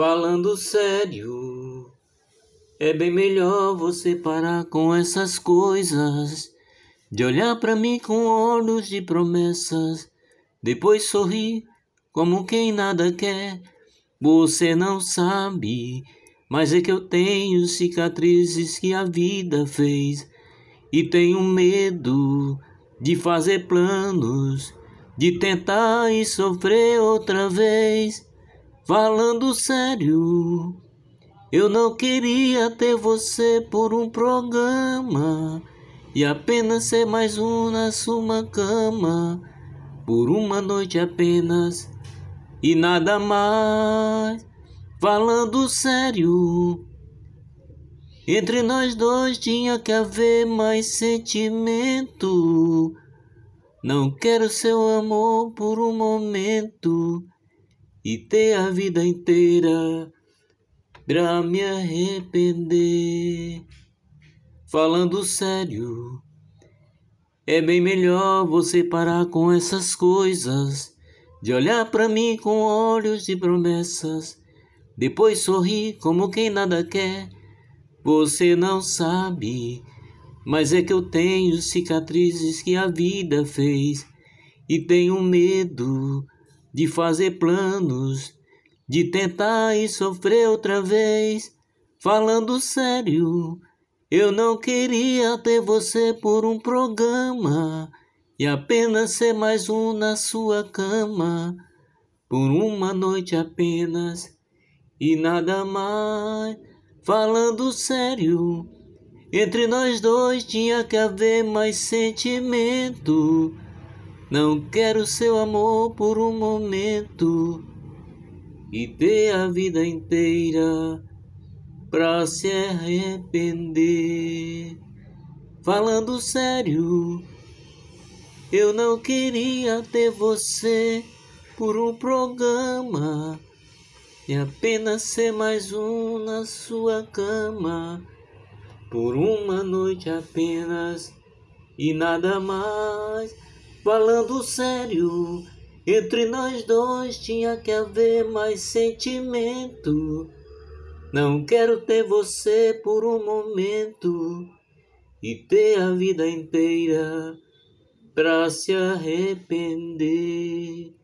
Falando sério, é bem melhor você parar com essas coisas. De olhar para mim com olhos de promessas, depois sorrir como quem nada quer. Você não sabe, mas é que eu tenho cicatrizes que a vida fez e tenho medo de fazer planos, de tentar e sofrer outra vez. Falando sério, eu não queria ter você por um programa e apenas ser mais um na sua cama por uma noite apenas e nada mais. Falando sério, entre nós dois tinha que haver mais sentimento. Não quero seu amor por um momento e ter a vida inteira pra me arrepender. Falando sério, é bem melhor você parar com essas coisas, de olhar pra mim com olhos de promessas, depois sorrir como quem nada quer. Você não sabe, mas é que eu tenho cicatrizes que a vida fez e tenho medo de fazer planos, de tentar e sofrer outra vez. Falando sério, eu não queria ter você por um programa e apenas ser mais um na sua cama por uma noite apenas e nada mais. Falando sério, entre nós dois tinha que haver mais sentimento. Não quero seu amor por um momento e ter a vida inteira pra se arrepender. Falando sério, eu não queria ter você por um programa e apenas ser mais um na sua cama por uma noite apenas e nada mais. Falando sério, entre nós dois tinha que haver mais sentimento. Não quero ter você por um momento e ter a vida inteira pra se arrepender.